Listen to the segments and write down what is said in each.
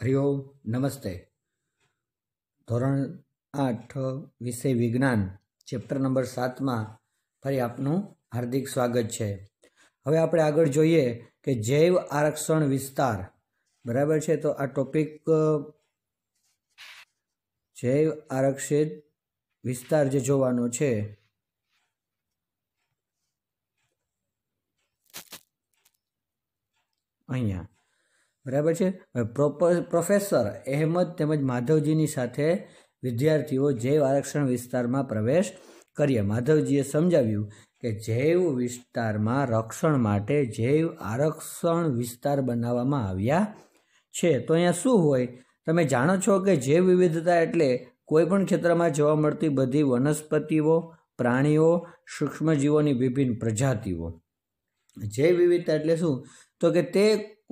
હરિઓમ નમસ્તે ધોરણ આઠ વિષય વિજ્ઞાન ચેપ્ટર નંબર સાતમાં ફરી આપનું હાર્દિક સ્વાગત છે હવે આપણે આગળ જોઈએ કે જૈવ આરક્ષણ વિસ્તાર બરાબર છે તો આ ટોપિક જૈવ આરક્ષિત વિસ્તાર જે જોવાનો છે અહીંયા બરાબર છે પ્રોફેસર અહેમદ તેમજ માધવજીની સાથે વિદ્યાર્થીઓ જૈવ આરક્ષણ વિસ્તારમાં પ્રવેશ કર્યા માધવજીએ સમજાવ્યું કે જૈવ વિસ્તારમાં રક્ષણ માટે જૈવ આરક્ષણ વિસ્તાર બનાવવામાં આવ્યા છે તો અહીંયા શું હોય તમે જાણો છો કે જૈવ વિવિધતા એટલે કોઈપણ ક્ષેત્રમાં જોવા મળતી બધી વનસ્પતિઓ પ્રાણીઓ સૂક્ષ્મજીવોની વિભિન્ન પ્રજાતિઓ જૈવ વિવિધતા એટલે શું તો કે તે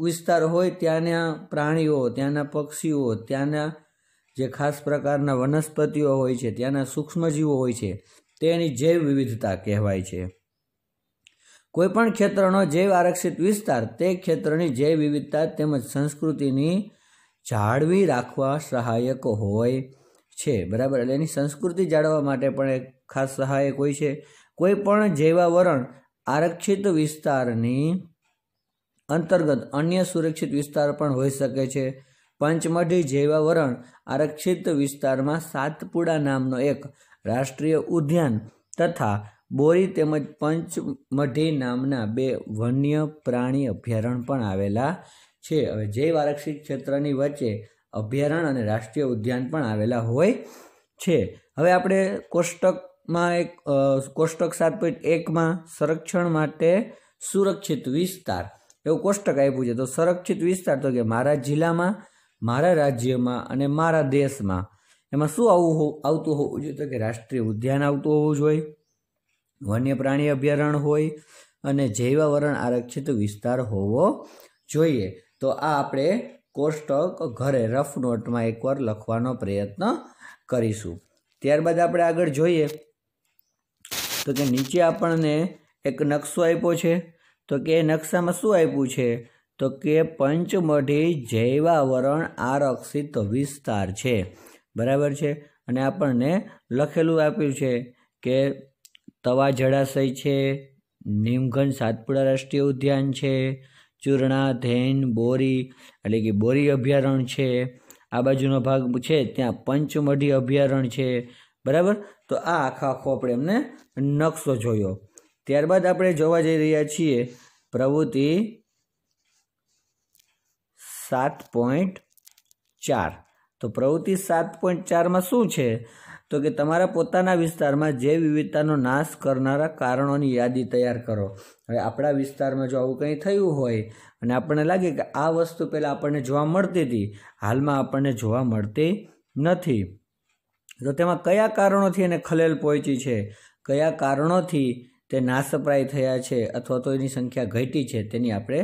વિસ્તાર હોય ત્યાંના પ્રાણીઓ ત્યાંના પક્ષીઓ ત્યાંના જે ખાસ પ્રકારના વનસ્પતિઓ હોય છે ત્યાંના સૂક્ષ્મજીવો હોય છે તેની જૈવ વિવિધતા કહેવાય છે કોઈપણ ક્ષેત્રનો જૈવ આરક્ષિત વિસ્તાર તે ક્ષેત્રની જૈવ વિવિધતા તેમજ સંસ્કૃતિની જાળવી રાખવા સહાયક હોય છે બરાબર એટલે એની સંસ્કૃતિ જાળવવા માટે પણ એક ખાસ સહાયક હોય છે કોઈ પણ જૈવાવરણ આરક્ષિત વિસ્તારની અંતર્ગત અન્ય સુરક્ષિત વિસ્તાર પણ હોઈ શકે છે પંચમઢી જૈવાવરણ આરક્ષિત વિસ્તારમાં સાતપુડા નામનો એક રાષ્ટ્રીય ઉદ્યાન તથા બોરી તેમજ પંચમઢી નામના બે વન્ય પ્રાણી અભયારણ્ય પણ આવેલા છે હવે જૈવ આરક્ષિત ક્ષેત્રની વચ્ચે અભયારણ્ય અને રાષ્ટ્રીય ઉદ્યાન પણ આવેલા હોય છે હવે આપણે કોષ્ટકમાં એક કોષ્ટક સાત પોઈન્ટ એકમાં સંરક્ષણ માટે સુરક્ષિત વિસ્તાર એવું કોષ્ટક આપ્યું છે તો સંરક્ષિત વિસ્તાર તો કે મારા જિલ્લામાં મારા રાજ્યમાં અને મારા દેશમાં એમાં શું આવવું આવતું હોવું જોઈએ તો કે રાષ્ટ્રીય ઉદ્યાન આવતું હોવું જોઈએ વન્ય પ્રાણી અભયારણ્ય હોય અને જૈવાવરણ આરક્ષિત વિસ્તાર હોવો જોઈએ તો આ આપણે કોષ્ટક ઘરે રફ નોટમાં એકવાર લખવાનો પ્રયત્ન કરીશું ત્યારબાદ આપણે આગળ જોઈએ તો કે નીચે આપણને એક નકશો આપ્યો છે તો કે નકશામાં શું આપ્યું છે તો કે પંચમઢી જૈવાવરણ આરક્ષિત વિસ્તાર છે બરાબર છે અને આપણને લખેલું આપ્યું છે કે તવા જળાશય છે નીમગંજ સાતપુડા રાષ્ટ્રીય ઉદ્યાન છે ચૂર્ણા ધૈન બોરી એટલે કે બોરી અભયારણ્ય છે આ બાજુનો ભાગ છે ત્યાં પંચમઢી અભયારણ્ય છે બરાબર તો આ આખો આખો આપણે એમને નકશો જોયો ત્યારબાદ આપણે જોવા જઈ રહ્યા છીએ પ્રવૃત્તિ સાત પોઈન્ટ ચાર તો પ્રવૃત્તિ સાત પોઈન્ટ ચારમાં શું છે તો કે તમારા પોતાના વિસ્તારમાં જૈવ વિવિધતાનો નાશ કરનારા કારણોની યાદી તૈયાર કરો હવે આપણા વિસ્તારમાં જો આવું કંઈ થયું હોય અને આપણને લાગે કે આ વસ્તુ પહેલાં આપણને જોવા મળતી હતી હાલમાં આપણને જોવા મળતી નથી તો તેમાં કયા કારણોથી એને ખલેલ પહોંચી છે કયા કારણોથી તે નાસપ્રાય થયા છે અથવા તો એની સંખ્યા ઘટી છે તેની આપણે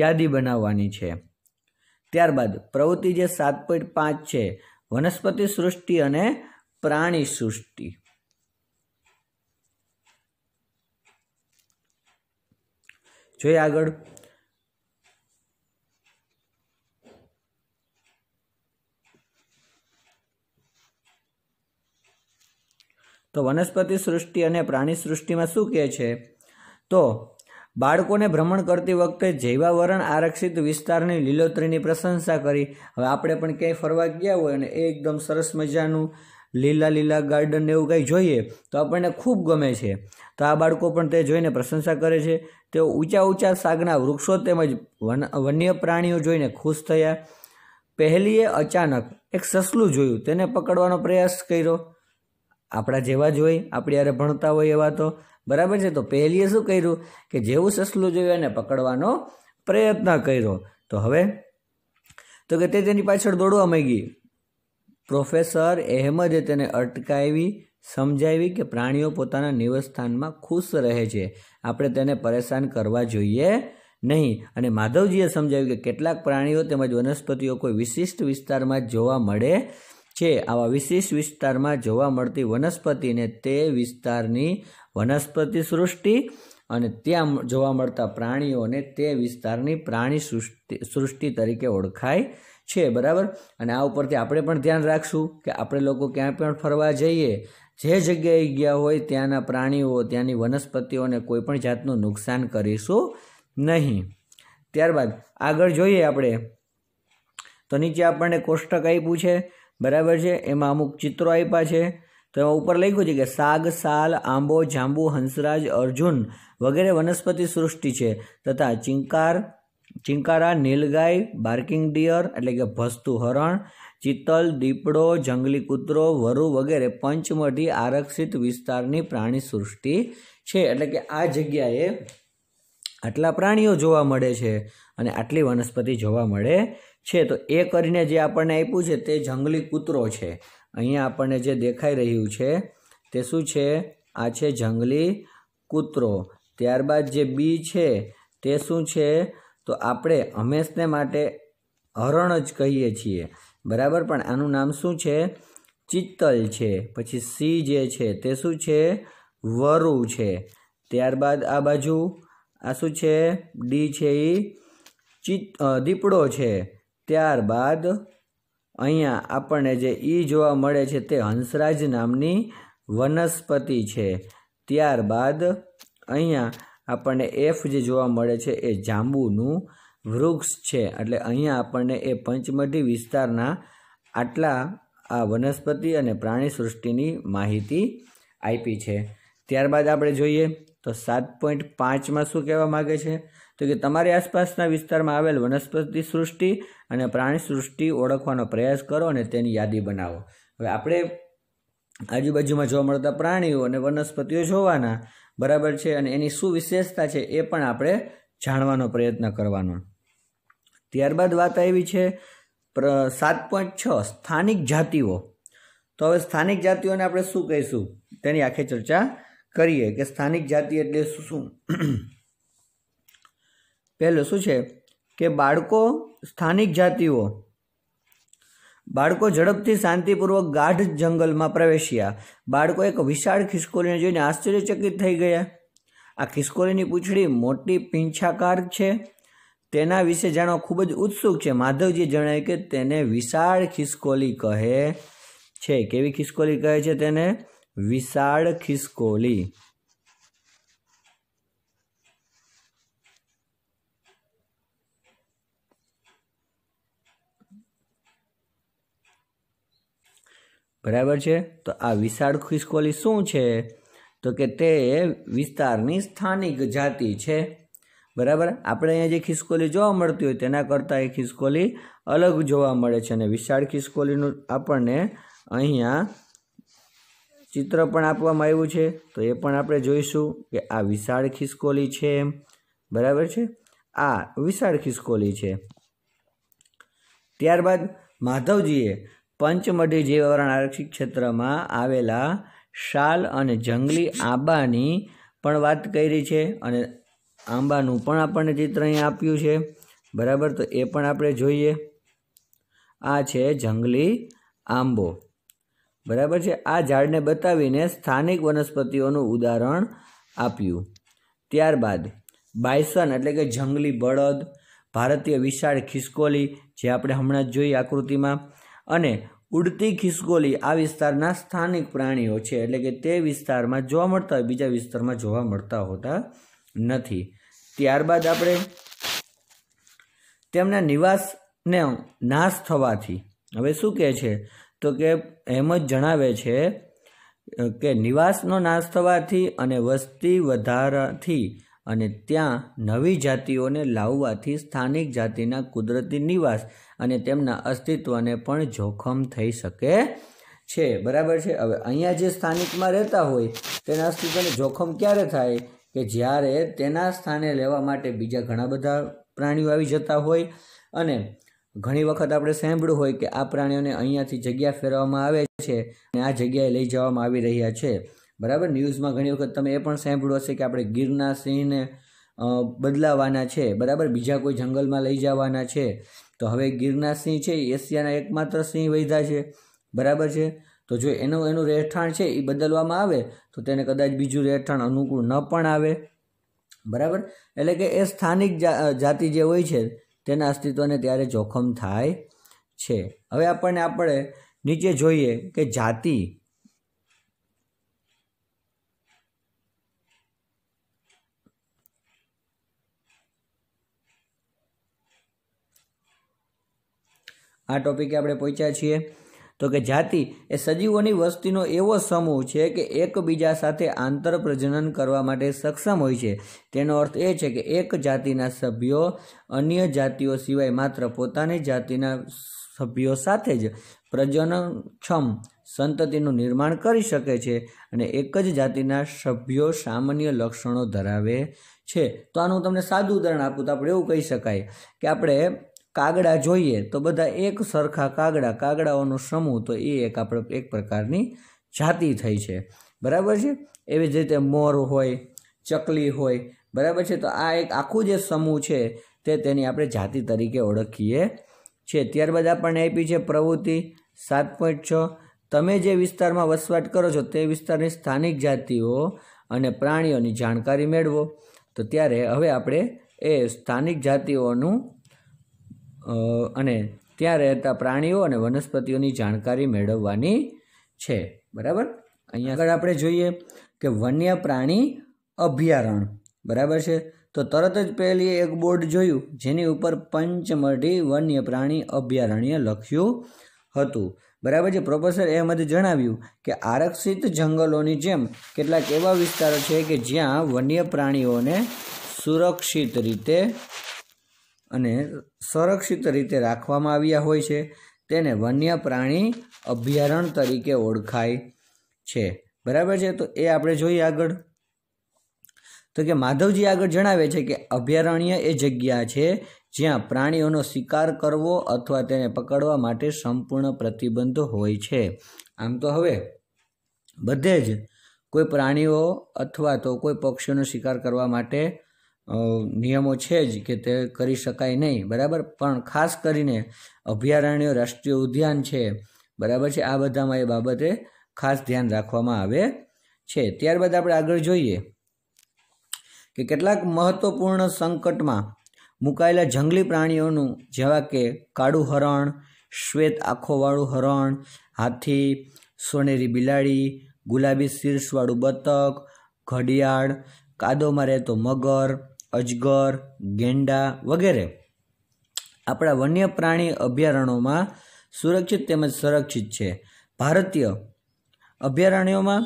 યાદી બનાવવાની છે ત્યારબાદ પ્રવૃત્તિ જે સાત પોઈન્ટ પાંચ છે વનસ્પતિ સૃષ્ટિ અને પ્રાણી સૃષ્ટિ જોઈએ આગળ તો વનસ્પતિ સૃષ્ટિ અને પ્રાણી સૃષ્ટિમાં શું કહે છે તો બાળકોને ભ્રમણ કરતી વખતે જૈવાવરણ આરક્ષિત વિસ્તારની લીલોતરીની પ્રશંસા કરી હવે આપણે પણ ક્યાંય ફરવા ગયા હોય અને એકદમ સરસ મજાનું લીલા લીલા ગાર્ડન ને એવું કંઈ જોઈએ તો આપણને ખૂબ ગમે છે તો આ બાળકો પણ તે જોઈને પ્રશંસા કરે છે તેઓ ઊંચા ઊંચા સાગના વૃક્ષો તેમજ વન વન્ય પ્રાણીઓ જોઈને ખુશ થયા પહેલીએ અચાનક એક સસલું જોયું તેને પકડવાનો પ્રયાસ કર્યો આપણા જેવા જ હોય આપણે યારે ભણતા હોય એવા તો બરાબર છે તો પહેલીએ શું કર્યું કે જેવું સસલું જોયું એને પકડવાનો પ્રયત્ન કર્યો તો હવે તો કે તે તેની પાછળ દોડવા માંગી પ્રોફેસર અહેમદે તેને અટકાવી સમજાવી કે પ્રાણીઓ પોતાના નિવાસસ્થાનમાં ખુશ રહે છે આપણે તેને પરેશાન કરવા જોઈએ નહીં અને માધવજીએ સમજાવ્યું કે કેટલાક પ્રાણીઓ તેમજ વનસ્પતિઓ કોઈ વિશિષ્ટ વિસ્તારમાં જ જોવા મળે છે આવા વિશિષ્ટ વિસ્તારમાં જોવા મળતી વનસ્પતિને તે વિસ્તારની વનસ્પતિ સૃષ્ટિ અને ત્યાં જોવા મળતા પ્રાણીઓને તે વિસ્તારની પ્રાણી સૃષ્ટિ સૃષ્ટિ તરીકે ઓળખાય છે બરાબર અને આ ઉપરથી આપણે પણ ધ્યાન રાખશું કે આપણે લોકો ક્યાંય પણ ફરવા જઈએ જે જગ્યાએ ગયા હોય ત્યાંના પ્રાણીઓ ત્યાંની વનસ્પતિઓને કોઈપણ જાતનું નુકસાન કરીશું નહીં ત્યારબાદ આગળ જોઈએ આપણે તો નીચે આપણને કોષ્ટક આપ્યું છે બરાબર છે એમાં અમુક ચિત્રો આપ્યા છે તો એમાં ઉપર લખ્યું છે કે સાગ સાલ આંબો જાંબુ હંસરાજ અર્જુન વગેરે વનસ્પતિ સૃષ્ટિ છે તથા ચિંકાર ચિંકારા નીલગાય બાર્કિંગ ડિયર એટલે કે ભસતું હરણ ચિત્તલ દીપડો જંગલી કૂતરો વરુ વગેરે પંચમઢી આરક્ષિત વિસ્તારની પ્રાણી સૃષ્ટિ છે એટલે કે આ જગ્યાએ આટલા પ્રાણીઓ જોવા મળે છે અને આટલી વનસ્પતિ જોવા મળે છે તો એ કરીને જે આપણને આપ્યું છે તે જંગલી કૂતરો છે અહીંયા આપણને જે દેખાઈ રહ્યું છે તે શું છે આ છે જંગલી કૂતરો ત્યારબાદ જે બી છે તે શું છે તો આપણે હંમેશને માટે હરણ જ કહીએ છીએ બરાબર પણ આનું નામ શું છે ચિત્તલ છે પછી સી જે છે તે શું છે વરુ છે ત્યારબાદ આ બાજુ આ શું છે ડી છે એ ચિત દીપડો છે ત્યારબાદ અહીંયા આપણને જે ઈ જોવા મળે છે તે હંસરાજ નામની વનસ્પતિ છે ત્યારબાદ અહીંયા આપણને એફ જે જોવા મળે છે એ જાંબુનું વૃક્ષ છે એટલે અહીંયા આપણને એ પંચમઢી વિસ્તારના આટલા આ વનસ્પતિ અને પ્રાણી સૃષ્ટિની માહિતી આપી છે ત્યારબાદ આપણે જોઈએ તો સાત પોઈન્ટ પાંચમાં શું કહેવા માગે છે તો કે તમારી આસપાસના વિસ્તારમાં આવેલ વનસ્પતિ સૃષ્ટિ અને પ્રાણી સૃષ્ટિ ઓળખવાનો પ્રયાસ કરો અને તેની યાદી બનાવો હવે આપણે આજુબાજુમાં જોવા મળતા પ્રાણીઓ અને વનસ્પતિઓ જોવાના બરાબર છે અને એની શું વિશેષતા છે એ પણ આપણે જાણવાનો પ્રયત્ન કરવાનો ત્યારબાદ વાત આવી છે સાત પોઈન્ટ છ સ્થાનિક જાતિઓ તો હવે સ્થાનિક જાતિઓને આપણે શું કહીશું તેની આખી ચર્ચા કરીએ કે સ્થાનિક જાતિ એટલે શું પહેલું શું છે કે બાળકો સ્થાનિક જાતિઓ બાળકો ઝડપથી શાંતિપૂર્વક ગાઢ જંગલમાં પ્રવેશ્યા બાળકો એક વિશાળ ખિસકોલીને જોઈને આશ્ચર્યચકિત થઈ ગયા આ ખિસકોલીની પૂંછડી મોટી પીંછાકાર છે તેના વિશે જાણવા ખૂબ જ ઉત્સુક છે માધવજી જણાવ્યું કે તેને વિશાળ ખિસકોલી કહે છે કેવી ખિસકોલી કહે છે તેને વિશાળ ખિસકોલી બરાબર છે તો આ વિશાળ ખિસકોલી શું છે તો કે તે વિસ્તારની સ્થાનિક જાતિ છે બરાબર આપણે અહીંયા જે ખિસકોલી જોવા મળતી હોય તેના કરતાં એ ખિસકોલી અલગ જોવા મળે છે અને વિશાળ ખિસકોલીનું આપણને અહીંયા ચિત્ર પણ આપવામાં આવ્યું છે તો એ પણ આપણે જોઈશું કે આ વિશાળ ખિસકોલી છે એમ બરાબર છે આ વિશાળ ખિસકોલી છે ત્યારબાદ માધવજીએ પંચમઢી જૈવરણ આરક્ષિત ક્ષેત્રમાં આવેલા શાલ અને જંગલી આંબાની પણ વાત કરી છે અને આંબાનું પણ આપણને ચિત્ર અહીં આપ્યું છે બરાબર તો એ પણ આપણે જોઈએ આ છે જંગલી આંબો બરાબર છે આ ઝાડને બતાવીને સ્થાનિક વનસ્પતિઓનું ઉદાહરણ આપ્યું ત્યારબાદ બાયસન એટલે કે જંગલી બળદ ભારતીય વિશાળ ખિસકોલી જે આપણે હમણાં જ જોઈ આકૃતિમાં અને ઉડતી ખિસકોલી આ વિસ્તારના સ્થાનિક પ્રાણીઓ છે એટલે કે તે વિસ્તારમાં જોવા મળતા હોય બીજા વિસ્તારમાં જોવા મળતા હોતા નથી ત્યારબાદ આપણે તેમના નિવાસને નાશ થવાથી હવે શું કહે છે તો કે એમ જ જણાવે છે કે નિવાસનો નાશ થવાથી અને વસ્તી વધારાથી અને ત્યાં નવી જાતિઓને લાવવાથી સ્થાનિક જાતિના કુદરતી નિવાસ અને તેમના અસ્તિત્વને પણ જોખમ થઈ શકે છે બરાબર છે હવે અહીંયા જે સ્થાનિકમાં રહેતા હોય તેના અસ્તિત્વને જોખમ ક્યારે થાય કે જ્યારે તેના સ્થાને લેવા માટે બીજા ઘણા બધા પ્રાણીઓ આવી જતા હોય અને ઘણી વખત આપણે સાંભળ્યું હોય કે આ પ્રાણીઓને અહીંયાથી જગ્યા ફેરવવામાં આવે છે અને આ જગ્યાએ લઈ જવામાં આવી રહ્યા છે બરાબર ન્યૂઝમાં ઘણી વખત તમે એ પણ સાંભળ્યો હશે કે આપણે ગીરના સિંહને બદલાવાના છે બરાબર બીજા કોઈ જંગલમાં લઈ જવાના છે તો હવે ગીરના સિંહ છે એશિયાના એકમાત્ર સિંહ વૈધા છે બરાબર છે તો જો એનું એનું રહેઠાણ છે એ બદલવામાં આવે તો તેને કદાચ બીજું રહેઠાણ અનુકૂળ ન પણ આવે બરાબર એટલે કે એ સ્થાનિક જાતિ જે હોય છે તેના અસ્તિત્વને ત્યારે જોખમ થાય છે હવે આપણને આપણે નીચે જોઈએ કે જાતિ આ ટોપિકે આપણે પહોંચ્યા છીએ તો કે જાતિ એ સજીવોની વસ્તીનો એવો સમૂહ છે કે એકબીજા સાથે આંતર પ્રજનન કરવા માટે સક્ષમ હોય છે તેનો અર્થ એ છે કે એક જાતિના સભ્યો અન્ય જાતિઓ સિવાય માત્ર પોતાની જાતિના સભ્યો સાથે જ પ્રજનનક્ષમ સંતતિનું નિર્માણ કરી શકે છે અને એક જ જાતિના સભ્યો સામાન્ય લક્ષણો ધરાવે છે તો આનું તમને સાદું ઉદાહરણ આપું તો આપણે એવું કહી શકાય કે આપણે કાગડા જોઈએ તો બધા એક સરખા કાગડા કાગડાઓનો સમૂહ તો એ એક આપણે એક પ્રકારની જાતિ થઈ છે બરાબર છે એવી જ રીતે મોર હોય ચકલી હોય બરાબર છે તો આ એક આખું જે સમૂહ છે તે તેની આપણે જાતિ તરીકે ઓળખીએ છે ત્યારબાદ આપણને આપી છે પ્રવૃત્તિ સાત પોઈન્ટ છ તમે જે વિસ્તારમાં વસવાટ કરો છો તે વિસ્તારની સ્થાનિક જાતિઓ અને પ્રાણીઓની જાણકારી મેળવો તો ત્યારે હવે આપણે એ સ્થાનિક જાતિઓનું અને ત્યાં રહેતા પ્રાણીઓ અને વનસ્પતિઓની જાણકારી મેળવવાની છે બરાબર અહીંયા આગળ આપણે જોઈએ કે વન્ય પ્રાણી અભયારણ્ય બરાબર છે તો તરત જ પહેલી એક બોર્ડ જોયું જેની ઉપર પંચમઢી વન્ય પ્રાણી અભયારણ્ય લખ્યું હતું બરાબર છે પ્રોફેસર અહેમદે જણાવ્યું કે આરક્ષિત જંગલોની જેમ કેટલાક એવા વિસ્તારો છે કે જ્યાં વન્ય પ્રાણીઓને સુરક્ષિત રીતે અને સંરક્ષિત રીતે રાખવામાં આવ્યા હોય છે તેને વન્ય પ્રાણી અભયારણ્ય તરીકે ઓળખાય છે બરાબર છે તો એ આપણે જોઈએ આગળ તો કે માધવજી આગળ જણાવે છે કે અભયારણ્ય એ જગ્યા છે જ્યાં પ્રાણીઓનો શિકાર કરવો અથવા તેને પકડવા માટે સંપૂર્ણ પ્રતિબંધ હોય છે આમ તો હવે બધે જ કોઈ પ્રાણીઓ અથવા તો કોઈ પક્ષીઓનો શિકાર કરવા માટે નિયમો છે જ કે તે કરી શકાય નહીં બરાબર પણ ખાસ કરીને અભયારણ્ય રાષ્ટ્રીય ઉદ્યાન છે બરાબર છે આ બધામાં એ બાબતે ખાસ ધ્યાન રાખવામાં આવે છે ત્યારબાદ આપણે આગળ જોઈએ કે કેટલાક મહત્વપૂર્ણ સંકટમાં મુકાયેલા જંગલી પ્રાણીઓનું જેવા કે કાળું હરણ શ્વેત આંખોવાળું હરણ હાથી સોનેરી બિલાડી ગુલાબી શીર્ષવાળું બતક ઘડિયાળ કાદોમાં રહેતો મગર અજગર ગેંડા વગેરે આપણા વન્ય પ્રાણી અભયારણ્યોમાં સુરક્ષિત તેમજ સંરક્ષિત છે ભારતીય અભયારણ્યોમાં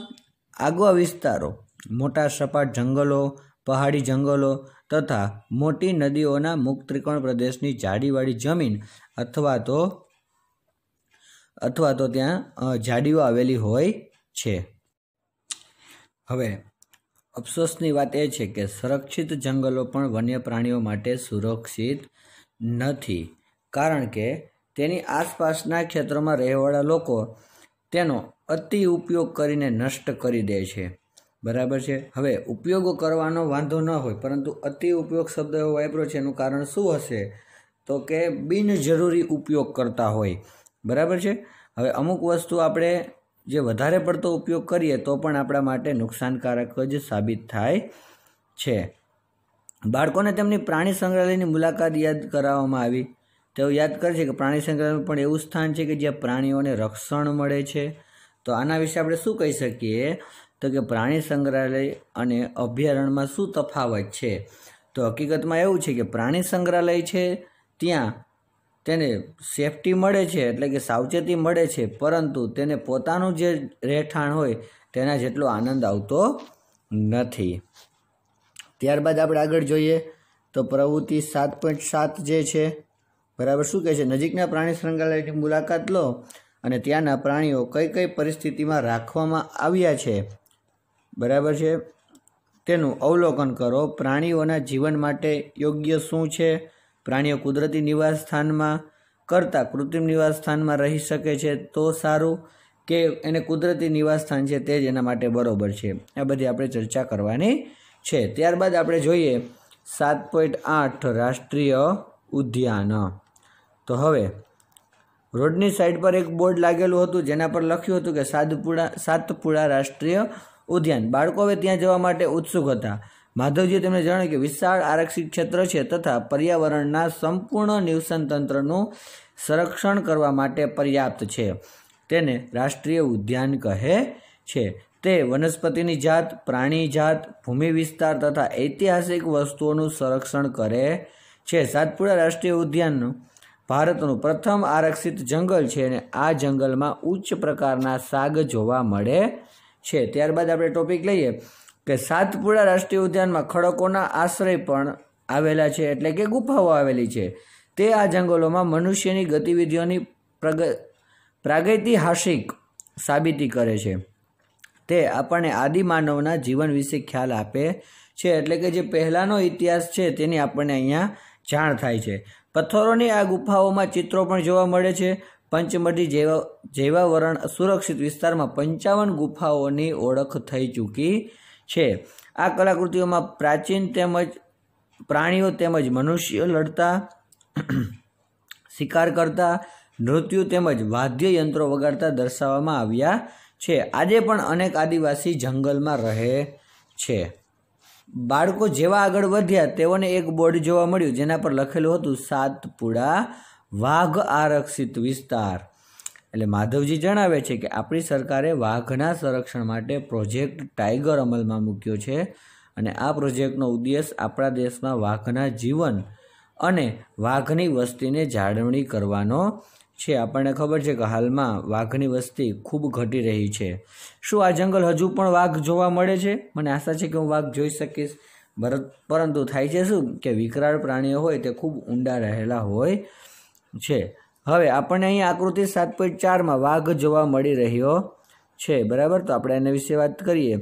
આગવા વિસ્તારો મોટા સપાટ જંગલો પહાડી જંગલો તથા મોટી નદીઓના મુક્ત ત્રિકોણ પ્રદેશની જાડીવાળી જમીન અથવા તો અથવા તો ત્યાં જાડીઓ આવેલી હોય છે હવે અફસોસની વાત એ છે કે સુરક્ષિત જંગલો પણ વન્ય પ્રાણીઓ માટે સુરક્ષિત નથી કારણ કે તેની આસપાસના ક્ષેત્રોમાં રહેવાળા લોકો તેનો અતિ ઉપયોગ કરીને નષ્ટ કરી દે છે બરાબર છે હવે ઉપયોગ કરવાનો વાંધો ન હોય પરંતુ અતિ ઉપયોગ શબ્દ એવો વાપર્યો છે એનું કારણ શું હશે તો કે બિનજરૂરી ઉપયોગ કરતા હોય બરાબર છે હવે અમુક વસ્તુ આપણે જે વધારે પડતો ઉપયોગ કરીએ તો પણ આપણા માટે નુકસાનકારક જ સાબિત થાય છે બાળકોને તેમની પ્રાણી સંગ્રહાલયની મુલાકાત યાદ કરાવવામાં આવી તેઓ યાદ કરે છે કે પ્રાણી સંગ્રહાલય પણ એવું સ્થાન છે કે જ્યાં પ્રાણીઓને રક્ષણ મળે છે તો આના વિશે આપણે શું કહી શકીએ તો કે પ્રાણી સંગ્રહાલય અને અભયારણ્યમાં શું તફાવત છે તો હકીકતમાં એવું છે કે પ્રાણી સંગ્રહાલય છે ત્યાં તેને સેફટી મળે છે એટલે કે સાવચેતી મળે છે પરંતુ તેને પોતાનું જે રહેઠાણ હોય તેના જેટલો આનંદ આવતો નથી ત્યારબાદ આપણે આગળ જોઈએ તો પ્રવૃત્તિ સાત પોઈન્ટ સાત જે છે બરાબર શું કહે છે નજીકના પ્રાણી સંગ્રહાલયની મુલાકાત લો અને ત્યાંના પ્રાણીઓ કઈ કઈ પરિસ્થિતિમાં રાખવામાં આવ્યા છે બરાબર છે તેનું અવલોકન કરો પ્રાણીઓના જીવન માટે યોગ્ય શું છે પ્રાણીઓ કુદરતી નિવાસ સ્થાનમાં કરતાં કૃત્રિમ નિવાસ સ્થાનમાં રહી શકે છે તો સારું કે એને કુદરતી નિવાસ સ્થાન છે તે જ એના માટે બરાબર છે આ બધી આપણે ચર્ચા કરવાની છે ત્યારબાદ આપણે જોઈએ સાત પોઈન્ટ આઠ રાષ્ટ્રીય ઉદ્યાન તો હવે રોડની સાઈડ પર એક બોર્ડ લાગેલું હતું જેના પર લખ્યું હતું કે સાતપુડા સાતપુડા રાષ્ટ્રીય ઉદ્યાન બાળકો હવે ત્યાં જવા માટે ઉત્સુક હતા માધવજીએ તેમણે જણાવ્યું કે વિશાળ આરક્ષિત ક્ષેત્ર છે તથા પર્યાવરણના સંપૂર્ણ નિવસન તંત્રનું સંરક્ષણ કરવા માટે પર્યાપ્ત છે તેને રાષ્ટ્રીય ઉદ્યાન કહે છે તે વનસ્પતિની જાત પ્રાણી જાત ભૂમિ વિસ્તાર તથા ઐતિહાસિક વસ્તુઓનું સંરક્ષણ કરે છે સાતપુડા રાષ્ટ્રીય ઉદ્યાનનું ભારતનું પ્રથમ આરક્ષિત જંગલ છે અને આ જંગલમાં ઉચ્ચ પ્રકારના સાગ જોવા મળે છે ત્યારબાદ આપણે ટોપિક લઈએ કે સાતપુડા રાષ્ટ્રીય ઉદ્યાનમાં ખડકોના આશ્રય પણ આવેલા છે એટલે કે ગુફાઓ આવેલી છે તે આ જંગલોમાં મનુષ્યની ગતિવિધિઓની પ્રગ પ્રાગૈતિહાસિક સાબિતી કરે છે તે આપણને આદિમાનવના જીવન વિશે ખ્યાલ આપે છે એટલે કે જે પહેલાંનો ઇતિહાસ છે તેની આપણને અહીંયા જાણ થાય છે પથ્થરોની આ ગુફાઓમાં ચિત્રો પણ જોવા મળે છે પંચમઢી જેવા જેવા વરણ સુરક્ષિત વિસ્તારમાં પંચાવન ગુફાઓની ઓળખ થઈ ચૂકી છે આ કલાકૃતિઓમાં પ્રાચીન તેમજ પ્રાણીઓ તેમજ મનુષ્ય લડતા શિકાર કરતા નૃત્યો તેમજ વાદ્યયંત્રો વગાડતા દર્શાવવામાં આવ્યા છે આજે પણ અનેક આદિવાસી જંગલમાં રહે છે બાળકો જેવા આગળ વધ્યા તેઓને એક બોર્ડ જોવા મળ્યું જેના પર લખેલું હતું સાતપુડા વાઘ આરક્ષિત વિસ્તાર એટલે માધવજી જણાવે છે કે આપણી સરકારે વાઘના સંરક્ષણ માટે પ્રોજેક્ટ ટાઈગર અમલમાં મૂક્યો છે અને આ પ્રોજેક્ટનો ઉદ્દેશ આપણા દેશમાં વાઘના જીવન અને વાઘની વસ્તીને જાળવણી કરવાનો છે આપણને ખબર છે કે હાલમાં વાઘની વસ્તી ખૂબ ઘટી રહી છે શું આ જંગલ હજુ પણ વાઘ જોવા મળે છે મને આશા છે કે હું વાઘ જોઈ શકીશ ભરત પરંતુ થાય છે શું કે વિકરાળ પ્રાણીઓ હોય તે ખૂબ ઊંડા રહેલા હોય છે હવે આપણને અહીં આકૃતિ સાત પોઈન્ટ ચારમાં વાઘ જોવા મળી રહ્યો છે બરાબર તો આપણે એના વિશે વાત કરીએ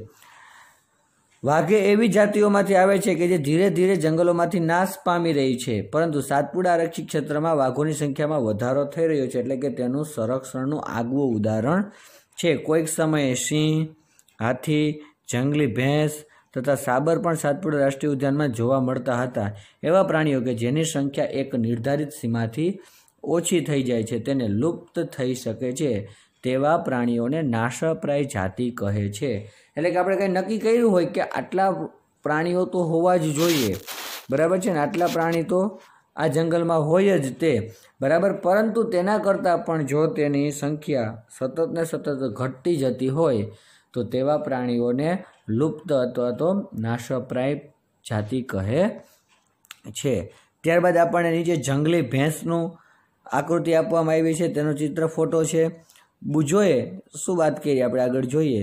વાઘે એવી જાતિઓમાંથી આવે છે કે જે ધીરે ધીરે જંગલોમાંથી નાશ પામી રહી છે પરંતુ સાતપુડા આરક્ષિત ક્ષેત્રમાં વાઘોની સંખ્યામાં વધારો થઈ રહ્યો છે એટલે કે તેનું સંરક્ષણનું આગવું ઉદાહરણ છે કોઈક સમયે સિંહ હાથી જંગલી ભેંસ તથા સાબર પણ સાતપુડા રાષ્ટ્રીય ઉદ્યાનમાં જોવા મળતા હતા એવા પ્રાણીઓ કે જેની સંખ્યા એક નિર્ધારિત સીમાથી ઓછી થઈ જાય છે તેને લુપ્ત થઈ શકે છે તેવા પ્રાણીઓને નાશપ્રાય જાતિ કહે છે એટલે કે આપણે કંઈ નક્કી કર્યું હોય કે આટલા પ્રાણીઓ તો હોવા જ જોઈએ બરાબર છે ને આટલા પ્રાણી તો આ જંગલમાં હોય જ તે બરાબર પરંતુ તેના કરતાં પણ જો તેની સંખ્યા સતત ને સતત ઘટતી જતી હોય તો તેવા પ્રાણીઓને લુપ્ત અથવા તો નાશપ્રાય જાતિ કહે છે ત્યારબાદ આપણને નીચે જંગલી ભેંસનું આકૃતિ આપવામાં આવી છે તેનો ચિત્ર ફોટો છે બુજોએ શું વાત કરી આપણે આગળ જોઈએ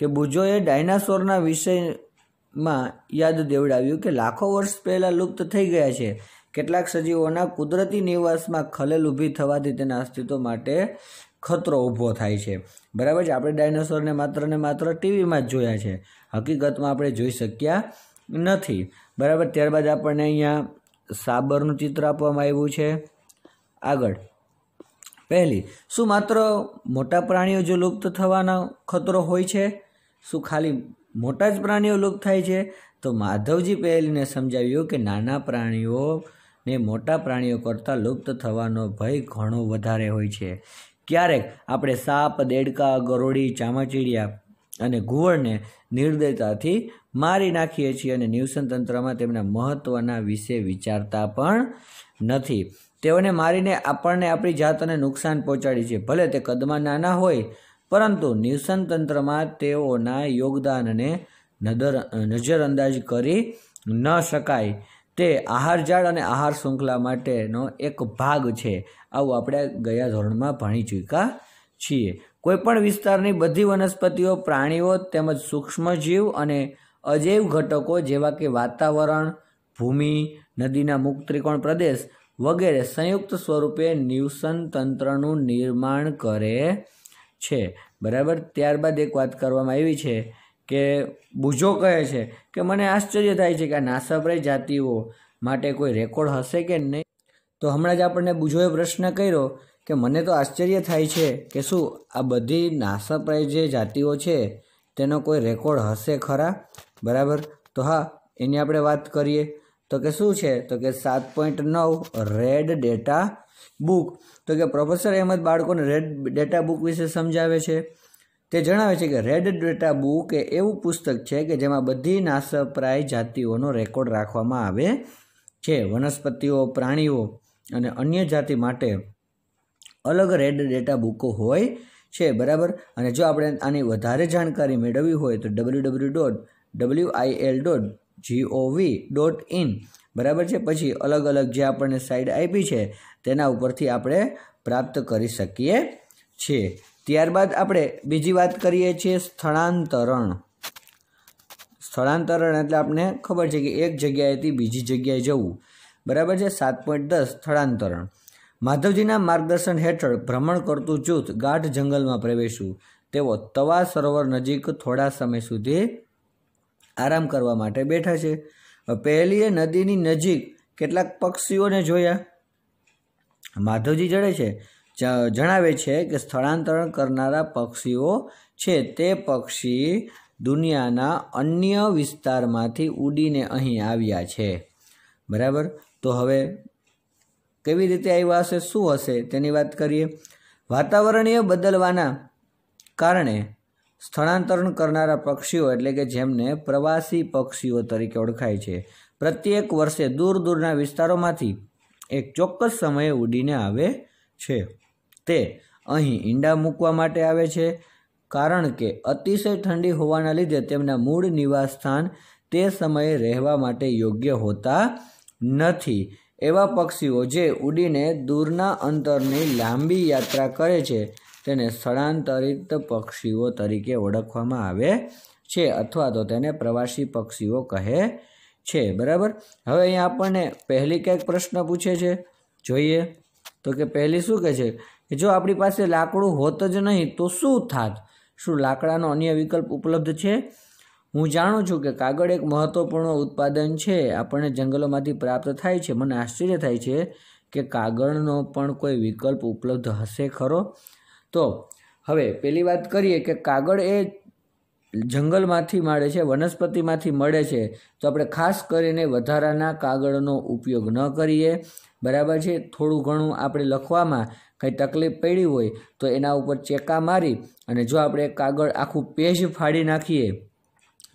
કે બુજોએ ડાયનાસોરના વિષયમાં યાદ દેવડાવ્યું કે લાખો વર્ષ પહેલાં લુપ્ત થઈ ગયા છે કેટલાક સજીવોના કુદરતી નિવાસમાં ખલેલ ઊભી થવાથી તેના અસ્તિત્વ માટે ખતરો ઊભો થાય છે બરાબર છે આપણે ડાયનાસોરને માત્ર ને માત્ર ટીવીમાં જ જોયા છે હકીકતમાં આપણે જોઈ શક્યા નથી બરાબર ત્યારબાદ આપણને અહીંયા સાબરનું ચિત્ર આપવામાં આવ્યું છે આગળ પહેલી શું માત્ર મોટા પ્રાણીઓ જો લુપ્ત થવાનો ખતરો હોય છે શું ખાલી મોટા જ પ્રાણીઓ લુપ્ત થાય છે તો માધવજી પહેલીને સમજાવ્યું કે નાના પ્રાણીઓ ને મોટા પ્રાણીઓ કરતાં લુપ્ત થવાનો ભય ઘણો વધારે હોય છે ક્યારેક આપણે સાપ દેડકા ગરોળી ચામાચીડિયા અને ઘુવડને નિર્દયતાથી મારી નાખીએ છીએ અને નિવસન તંત્રમાં તેમના મહત્ત્વના વિશે વિચારતા પણ નથી તેઓને મારીને આપણને આપણી જાતને નુકસાન પહોંચાડી છે ભલે તે કદમાં નાના હોય પરંતુ નિવસન તંત્રમાં તેઓના યોગદાનને નદર નજરઅંદાજ કરી ન શકાય તે આહાર જાળ અને આહાર શૃંખલા માટેનો એક ભાગ છે આવું આપણે ગયા ધોરણમાં ભણી ચૂક્યા છીએ કોઈપણ વિસ્તારની બધી વનસ્પતિઓ પ્રાણીઓ તેમજ સૂક્ષ્મજીવ અને અજૈવ ઘટકો જેવા કે વાતાવરણ ભૂમિ નદીના મુક્ત ત્રિકોણ પ્રદેશ વગેરે સંયુક્ત સ્વરૂપે ન્યુસન તંત્રનું નિર્માણ કરે છે બરાબર ત્યારબાદ એક વાત કરવામાં આવી છે કે બુજો કહે છે કે મને આશ્ચર્ય થાય છે કે આ નાસપ્રય જાતિઓ માટે કોઈ રેકોર્ડ હશે કે નહીં તો હમણાં જ આપણને બુજોએ પ્રશ્ન કર્યો કે મને તો આશ્ચર્ય થાય છે કે શું આ બધી નાસપ્રય જે જાતિઓ છે તેનો કોઈ રેકોર્ડ હશે ખરા બરાબર તો હા એની આપણે વાત કરીએ તો કે શું છે તો કે સાત પોઈન્ટ નવ રેડ ડેટા બુક તો કે પ્રોફેસર અહેમદ બાળકોને રેડ ડેટા બુક વિશે સમજાવે છે તે જણાવે છે કે રેડ ડેટા બુક એ એવું પુસ્તક છે કે જેમાં બધી નાસપ્રાય જાતિઓનો રેકોર્ડ રાખવામાં આવે છે વનસ્પતિઓ પ્રાણીઓ અને અન્ય જાતિ માટે અલગ રેડ ડેટા બુકો હોય છે બરાબર અને જો આપણે આની વધારે જાણકારી મેળવવી હોય તો W W dot W I L dot G O V dot in બરાબર છે પછી અલગ અલગ જે આપણને સાઇડ આપી છે તેના ઉપરથી આપણે પ્રાપ્ત કરી શકીએ છીએ ત્યારબાદ આપણે બીજી વાત કરીએ છીએ સ્થળાંતરણ સ્થળાંતરણ એટલે આપણને ખબર છે કે એક જગ્યાએથી બીજી જગ્યાએ જવું બરાબર છે સાત પોઈન્ટ દસ સ્થળાંતરણ માધવજીના માર્ગદર્શન હેઠળ ભ્રમણ કરતું જૂથ ગાઢ જંગલમાં પ્રવેશ્યું તેઓ તવા સરોવર નજીક થોડા સમય સુધી આરામ કરવા માટે બેઠા છે પહેલીએ નદીની નજીક કેટલાક પક્ષીઓને જોયા માધવજી જડે છે જણાવે છે કે સ્થળાંતરણ કરનારા પક્ષીઓ છે તે પક્ષી દુનિયાના અન્ય વિસ્તારમાંથી ઉડીને અહીં આવ્યા છે બરાબર તો હવે કેવી રીતે આવ્યા હશે શું હશે તેની વાત કરીએ વાતાવરણીય બદલવાના કારણે સ્થળાંતરણ કરનારા પક્ષીઓ એટલે કે જેમને પ્રવાસી પક્ષીઓ તરીકે ઓળખાય છે પ્રત્યેક વર્ષે દૂર દૂરના વિસ્તારોમાંથી એક ચોક્કસ સમયે ઉડીને આવે છે તે અહીં ઈંડા મૂકવા માટે આવે છે કારણ કે અતિશય ઠંડી હોવાના લીધે તેમના મૂળ નિવાસ સ્થાન તે સમયે રહેવા માટે યોગ્ય હોતા નથી એવા પક્ષીઓ જે ઉડીને દૂરના અંતરની લાંબી યાત્રા કરે છે તેને સ્થળાંતરિત પક્ષીઓ તરીકે ઓળખવામાં આવે છે અથવા તો તેને પ્રવાસી પક્ષીઓ કહે છે બરાબર હવે અહીંયા આપણને પહેલી ક્યાંક પ્રશ્ન પૂછે છે જોઈએ તો કે પહેલી શું કહે છે કે જો આપણી પાસે લાકડું હોત જ નહીં તો શું થાત શું લાકડાનો અન્ય વિકલ્પ ઉપલબ્ધ છે હું જાણું છું કે કાગળ એક મહત્વપૂર્ણ ઉત્પાદન છે આપણને જંગલોમાંથી પ્રાપ્ત થાય છે મને આશ્ચર્ય થાય છે કે કાગળનો પણ કોઈ વિકલ્પ ઉપલબ્ધ હશે ખરો તો હવે પહેલી વાત કરીએ કે કાગળ એ જંગલમાંથી મળે છે વનસ્પતિમાંથી મળે છે તો આપણે ખાસ કરીને વધારાના કાગળનો ઉપયોગ ન કરીએ બરાબર છે થોડું ઘણું આપણે લખવામાં કંઈ તકલીફ પડી હોય તો એના ઉપર ચેકા મારી અને જો આપણે કાગળ આખું પેજ ફાડી નાખીએ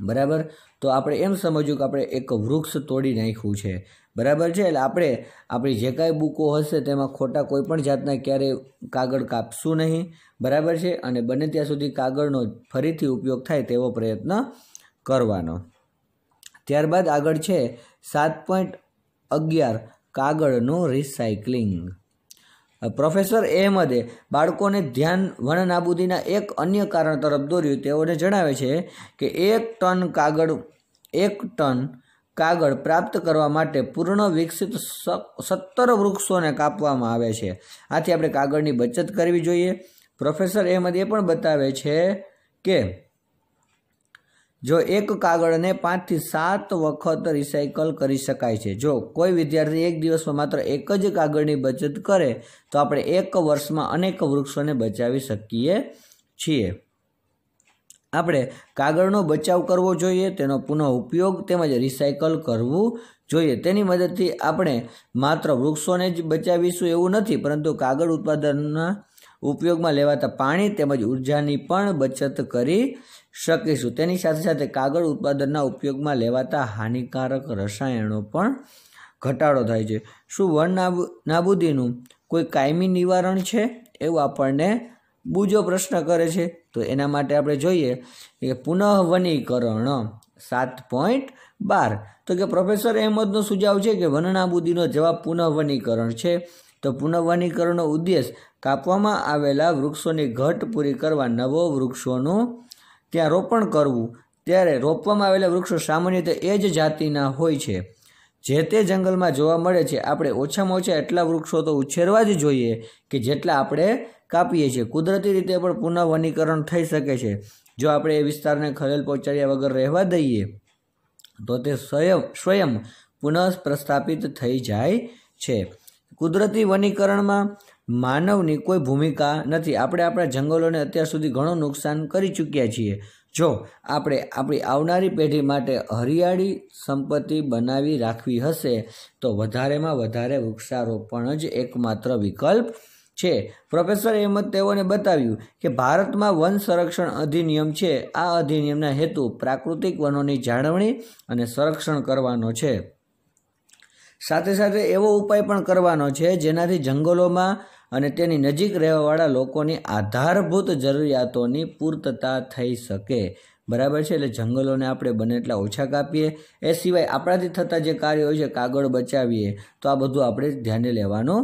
બરાબર તો આપણે એમ સમજ્યું કે આપણે એક વૃક્ષ તોડી નાખ્યું છે બરાબર છે એટલે આપણે આપણી જે કાંઈ બુકો હશે તેમાં ખોટા કોઈપણ જાતના ક્યારેય કાગળ કાપશું નહીં બરાબર છે અને બને ત્યાં સુધી કાગળનો ફરીથી ઉપયોગ થાય તેવો પ્રયત્ન કરવાનો ત્યારબાદ આગળ છે સાત પોઈન્ટ અગિયાર કાગળનું રિસાયકલિંગ પ્રોફેસર અહેમદે બાળકોને ધ્યાન વણનાબૂદીના એક અન્ય કારણ તરફ દોર્યું તેઓને જણાવે છે કે એક ટન કાગળ એક ટન કાગળ પ્રાપ્ત કરવા માટે પૂર્ણ વિકસિત સત્તર વૃક્ષોને કાપવામાં આવે છે આથી આપણે કાગળની બચત કરવી જોઈએ પ્રોફેસર અહેમદ એ પણ બતાવે છે કે જો એક કાગળને પાંચથી સાત વખત રિસાયકલ કરી શકાય છે જો કોઈ વિદ્યાર્થી એક દિવસમાં માત્ર એક જ કાગળની બચત કરે તો આપણે એક વર્ષમાં અનેક વૃક્ષોને બચાવી શકીએ છીએ આપણે કાગળનો બચાવ કરવો જોઈએ તેનો પુનઃ ઉપયોગ તેમજ રિસાયકલ કરવું જોઈએ તેની મદદથી આપણે માત્ર વૃક્ષોને જ બચાવીશું એવું નથી પરંતુ કાગળ ઉત્પાદનના ઉપયોગમાં લેવાતા પાણી તેમજ ઉર્જાની પણ બચત કરી શકીશું તેની સાથે સાથે કાગળ ઉત્પાદનના ઉપયોગમાં લેવાતા હાનિકારક રસાયણો પણ ઘટાડો થાય છે શું વન નાબૂદીનું કોઈ કાયમી નિવારણ છે એવું આપણને બીજો પ્રશ્ન કરે છે તો એના માટે આપણે જોઈએ કે પુનઃવનીકરણ સાત પોઈન્ટ બાર તો કે પ્રોફેસર અહેમદનો સુજાવ છે કે વનનાબૂદીનો જવાબ પુનઃવનીકરણ છે તો પુનઃવનીકરણનો ઉદ્દેશ કાપવામાં આવેલા વૃક્ષોની ઘટ પૂરી કરવા નવો વૃક્ષોનું ત્યાં રોપણ કરવું ત્યારે રોપવામાં આવેલા વૃક્ષો સામાન્ય રીતે એ જ જાતિના હોય છે જે તે જંગલમાં જોવા મળે છે આપણે ઓછામાં ઓછા એટલા વૃક્ષો તો ઉછેરવા જ જોઈએ કે જેટલા આપણે કાપીએ છીએ કુદરતી રીતે પણ પુનઃ વનીકરણ થઈ શકે છે જો આપણે એ વિસ્તારને ખલેલ પહોંચાડ્યા વગર રહેવા દઈએ તો તે સ્વયં સ્વયં પુનઃ પ્રસ્થાપિત થઈ જાય છે કુદરતી વનીકરણમાં માનવની કોઈ ભૂમિકા નથી આપણે આપણા જંગલોને અત્યાર સુધી ઘણું નુકસાન કરી ચૂક્યા છીએ જો આપણે આપણી આવનારી પેઢી માટે હરિયાળી સંપત્તિ બનાવી રાખવી હશે તો વધારેમાં વધારે વૃક્ષારોપણ જ એકમાત્ર વિકલ્પ છે પ્રોફેસર અહેમદ તેઓને બતાવ્યું કે ભારતમાં વન સંરક્ષણ અધિનિયમ છે આ અધિનિયમના હેતુ પ્રાકૃતિક વનોની જાળવણી અને સંરક્ષણ કરવાનો છે સાથે સાથે એવો ઉપાય પણ કરવાનો છે જેનાથી જંગલોમાં અને તેની નજીક રહેવાવાળા લોકોની આધારભૂત જરૂરિયાતોની પૂર્તતા થઈ શકે બરાબર છે એટલે જંગલોને આપણે બને એટલા ઓછા કાપીએ એ સિવાય આપણાથી થતા જે કાર્યો હોય છે કાગળ બચાવીએ તો આ બધું આપણે ધ્યાને લેવાનું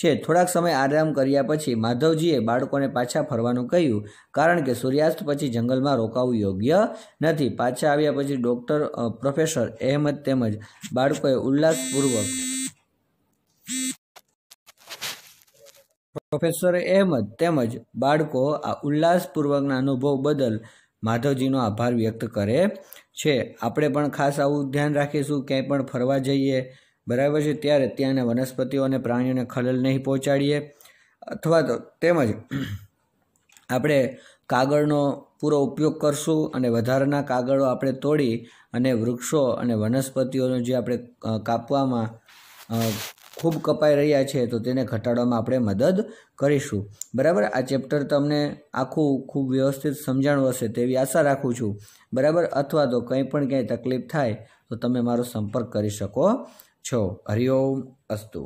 છે થોડાક સમય આરામ કર્યા પછી માધવજીએ બાળકોને પાછા ફરવાનું કહ્યું કારણ કે સૂર્યાસ્ત પછી જંગલમાં રોકાવું યોગ્ય નથી પાછા આવ્યા પછી ડૉક્ટર પ્રોફેસર અહેમદ તેમજ બાળકોએ ઉલ્લાસપૂર્વક પ્રોફેસર અહેમદ તેમજ બાળકો આ ઉલ્લાસપૂર્વકના અનુભવ બદલ માધવજીનો આભાર વ્યક્ત કરે છે આપણે પણ ખાસ આવું ધ્યાન રાખીશું ક્યાંય પણ ફરવા જઈએ બરાબર છે ત્યારે ત્યાંના વનસ્પતિઓ અને પ્રાણીઓને ખલેલ નહીં પહોંચાડીએ અથવા તો તેમજ આપણે કાગળનો પૂરો ઉપયોગ કરશું અને વધારાના કાગળો આપણે તોડી અને વૃક્ષો અને વનસ્પતિઓનો જે આપણે કાપવામાં ખૂબ કપાઈ રહ્યા છે તો તેને ઘટાડવામાં આપણે મદદ કરીશું બરાબર આ ચેપ્ટર તમને આખું ખૂબ વ્યવસ્થિત સમજાણું હશે તેવી આશા રાખું છું બરાબર અથવા તો કંઈ પણ ક્યાંય તકલીફ થાય તો તમે મારો સંપર્ક કરી શકો છ હરિઓમ અસ્તુ